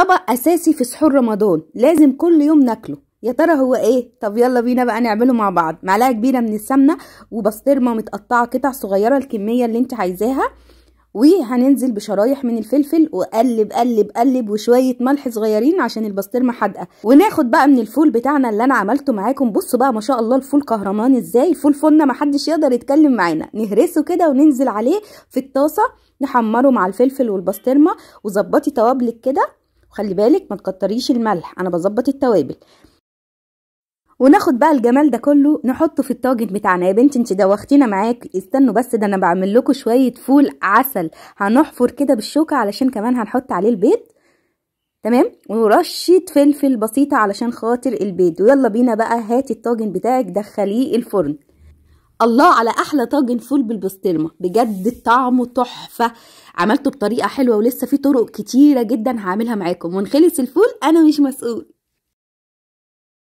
طبق أساسي في سحور رمضان لازم كل يوم ناكله يا ترى هو ايه طب يلا بينا بقى نعمله مع بعض معلقه كبيره من السمنه وبسطرمه متقطعه قطع صغيره الكميه اللي انت عايزاها وهننزل بشرايح من الفلفل وقلب قلب قلب وشويه ملح صغيرين عشان البسطرمه حادقه وناخد بقى من الفول بتاعنا اللي انا عملته معاكم بصوا بقى ما شاء الله الفول كهرمان ازاي الفول فولنا محدش يقدر يتكلم معانا نهرسه كده وننزل عليه في الطاسه نحمره مع الفلفل والبسطرمه وظبطي توابلك كده وخلي بالك ما تكتريش الملح انا بظبط التوابل وناخد بقى الجمال ده كله نحطه في الطاجن بتاعنا يا بنتي انت دوختينا معاك استنوا بس ده انا بعمل لكم شويه فول عسل هنحفر كده بالشوكه علشان كمان هنحط عليه البيض تمام ورشه فلفل بسيطه علشان خاطر البيض ويلا بينا بقى هاتي الطاجن بتاعك دخليه الفرن الله على احلى طاجن فول بالبسطرمه بجد طعمه تحفه عملته بطريقه حلوه ولسه في طرق كتيره جدا هعملها معاكم ونخلص الفول انا مش مسؤول